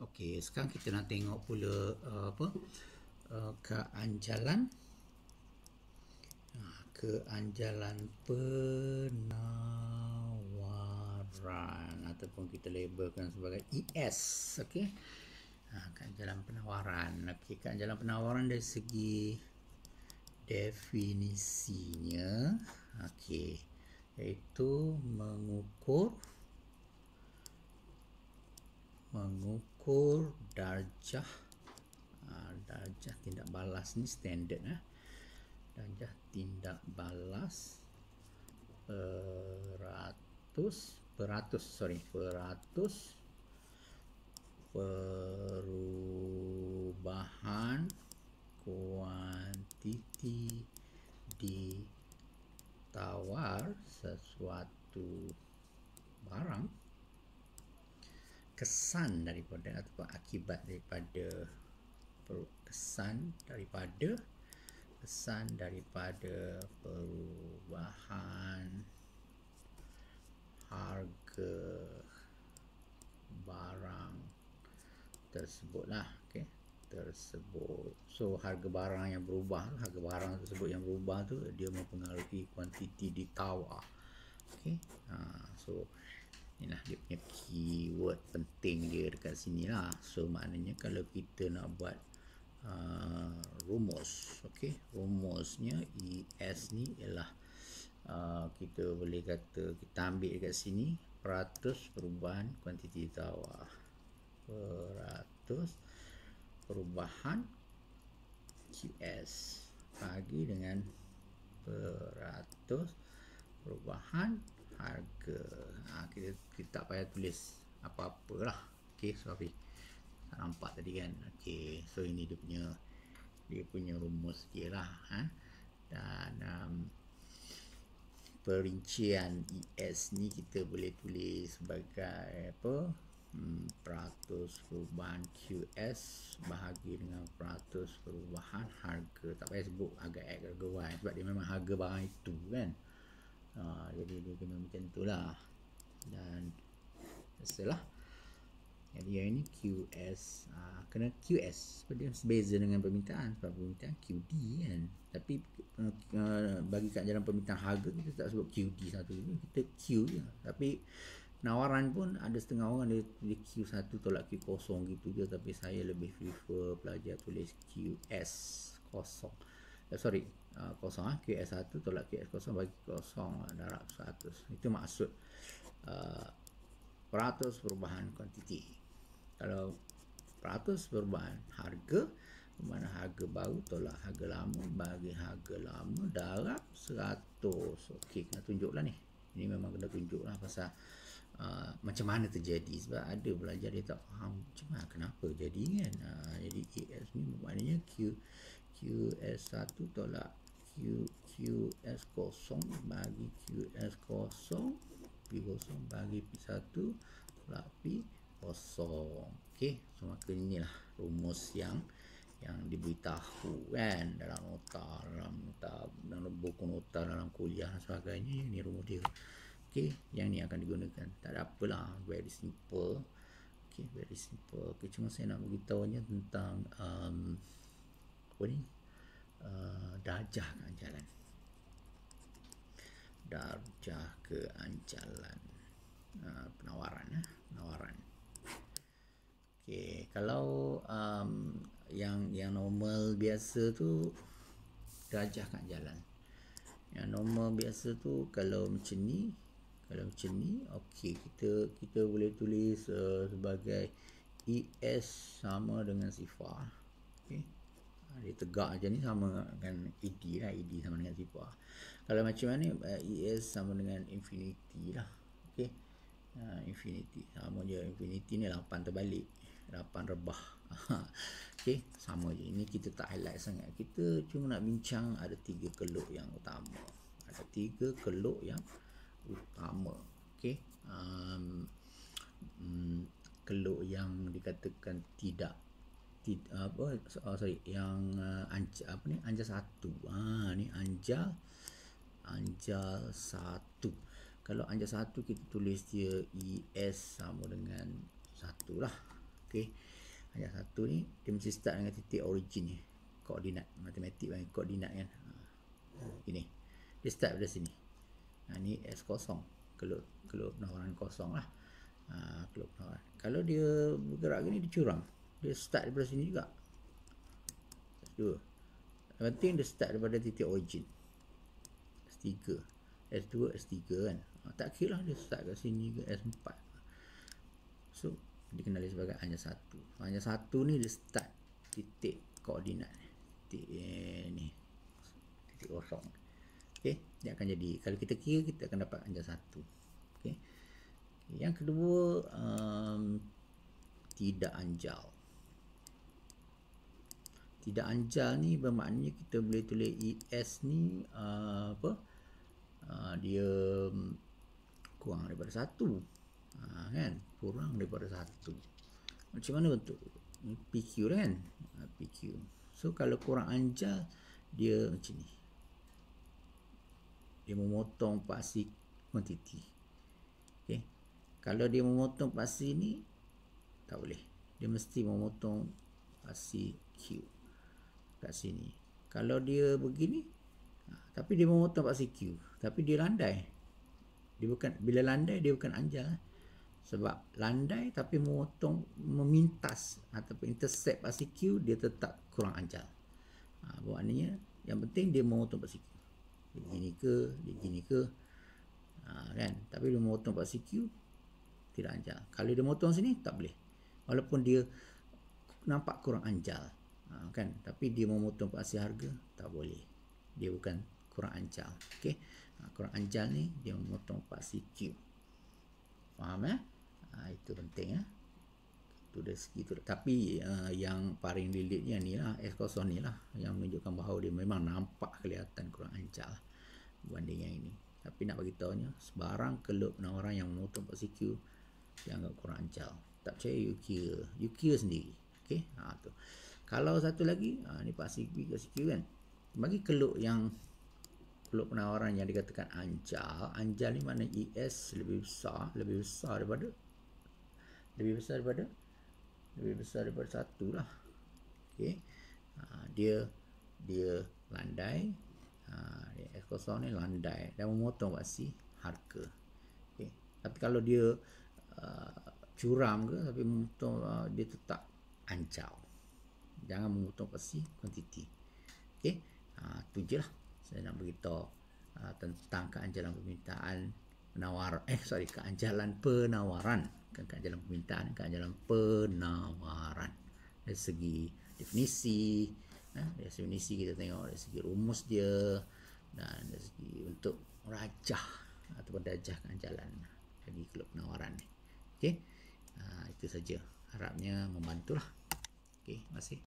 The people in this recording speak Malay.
Okey, sekarang kita nak tengok pula uh, apa uh, keanjalan uh, keanjalan penawaran ataupun kita labelkan sebagai ES, okey. Uh, keanjalan penawaran. Okey, keanjalan penawaran dari segi definisinya okey iaitu mengukur mengukur ukur darjah ah, darjah tindak balas ni standard eh. darjah tindak balas peratus peratus sorry peratus peru dan ataupun akibat daripada kesan daripada kesan daripada perubahan harga barang tersebutlah okey tersebut so harga barang yang berubah harga barang tersebut yang berubah tu dia mempengaruhi kuantiti ditawar okey ha so inilah dia punya keyword penting dia dekat sini lah so maknanya kalau kita nak buat uh, rumus ok rumusnya ES ni ialah uh, kita boleh kata kita ambil dekat sini peratus perubahan kuantiti tawar peratus perubahan QS bagi dengan peratus perubahan harga ha, kita, kita tak payah tulis apa-apa lah ok sorry tak nampak tadi kan ok so ini dia punya dia punya rumus dia lah ha? dan um, perincian ES ni kita boleh tulis sebagai apa hmm, peratus perubahan QS bahagi dengan peratus perubahan harga tak payah sebut harga X harga Y sebab dia memang harga barang itu kan ha, jadi dia kena macam tu lah dan setelah jadi yang ini QS ha, kena QS seperti berbeza dengan permintaan sebab permintaan QD kan tapi uh, bagi kat dalam permintaan harga kita tak sebut QD satu ini kita Q je tapi nawaran pun ada setengah orang dia, dia Q1 tolak q kosong gitu je tapi saya lebih prefer pelajar tulis QS kosong eh, sorry uh, kosong ah eh? QS1 tolak QS kosong bagi kosong ah, darab 100 itu maksud uh, peratus perubahan kuantiti kalau peratus perubahan harga mana harga baru tolak harga lama bagi harga lama darab 100 ok kena tunjuklah ni ini memang kena tunjuklah pasal uh, macam mana terjadi sebab ada belajar dia tak faham macam mana kenapa jadi kan uh, jadi AS ni maknanya Q QS1 tolak Q, QS0 bagi QS0 P0 bagi P1 tolak P0 ok, so maka inilah rumus yang yang diberitahu kan dalam nota dalam nota dalam buku nota dalam kuliah dan sebagainya ini rumus dia ok, yang ni akan digunakan tak ada apalah very simple ok, very simple ok, cuma saya nak beritahu tentang um, apa ni uh, darjah ke anjalan darjah ke anjalan uh, eh, penawaran ya eh? penawaran okey kalau um, yang yang normal biasa tu darjah ke anjalan yang normal biasa tu kalau macam ni kalau macam ni okey kita kita boleh tulis uh, sebagai ES sama dengan sifar okey dia tegak macam ni sama dengan ED lah ED sama dengan sifar kalau macam mana ES eh, e sama dengan infinity lah okay? uh, ah, infinity sama je infinity ni 8 terbalik 8 rebah okay? sama je ini kita tak highlight sangat kita cuma nak bincang ada tiga keluk yang utama ada tiga keluk yang utama okay? um, um, keluk yang dikatakan tidak tid, apa oh, sorry yang uh, anja apa ni anja satu ah ni anja anja satu kalau anja satu kita tulis dia es sama dengan satu lah okay anja satu ni dia mesti start dengan titik origin ni koordinat matematik bagi koordinat kan ha, ini dia start dari sini ha, ni s kosong kalau kalau penawaran kosong lah ah, kalau kalau dia bergerak gini dia dia start daripada sini juga S2 yang penting dia start daripada titik origin S3 S2, S3 kan ha, tak kira lah dia start kat sini ke S4 so dikenali sebagai hanya satu hanya satu ni dia start titik koordinat titik eh, ni titik kosong Okay, dia akan jadi kalau kita kira kita akan dapat hanya satu Okay. yang kedua um, tidak anjal tidak anjal ni bermaknanya kita boleh tulis ES ni uh, apa uh, dia um, kurang daripada satu ha, kan kurang daripada satu macam mana bentuk PQ kan uh, PQ so kalau kurang anjal dia macam ni dia memotong pasti quantity okay. kalau dia memotong pasti ni tak boleh dia mesti memotong pasti Q kat sini. Kalau dia begini, ha, tapi dia memotong paksa Q. Tapi dia landai. Dia bukan Bila landai, dia bukan anjal. Eh. Sebab landai tapi memotong, memintas ataupun intercept paksa Q, dia tetap kurang anjal. Ha, Bermaknanya, yang penting dia memotong paksa Q. Dia gini ke, dia gini ke. Ha, kan? Tapi dia memotong paksa Q, tidak anjal. Kalau dia memotong sini, tak boleh. Walaupun dia nampak kurang anjal ha, kan tapi dia memotong paksa harga tak boleh dia bukan kurang anjal okey ha, kurang anjal ni dia memotong paksa Q faham eh ha, itu penting eh itu dari segi itu tapi uh, yang paring lilit yang ni lah S0 ni lah yang menunjukkan bahawa dia memang nampak kelihatan kurang anjal berbanding yang ini tapi nak bagi tahu sebarang kelup orang yang memotong paksa Q dia anggap kurang anjal tak percaya you kira you kira sendiri okey ha, tu. Kalau satu lagi, ha, ni Pak Sigi ke Sigi kan. Bagi keluk yang keluk penawaran yang dikatakan anjal, anjal ni mana ES lebih besar, lebih besar daripada lebih besar daripada lebih besar daripada satu lah. Okey. Ha, ah, dia dia landai. Ha, dia S kosong ni landai dan memotong waksi harga. Okey. Tapi kalau dia uh, curam ke tapi memotong uh, dia tetap anjal jangan mengutuk pasti kuantiti okey ha tu jelah saya nak beritahu uh, tentang keanjalan permintaan penawar eh sorry keanjalan penawaran kan keanjalan permintaan keanjalan penawaran dari segi definisi eh, dari segi definisi kita tengok dari segi rumus dia dan dari segi untuk rajah atau dajah keanjalan bagi klub penawaran ni okey uh, itu saja harapnya membantulah okey terima kasih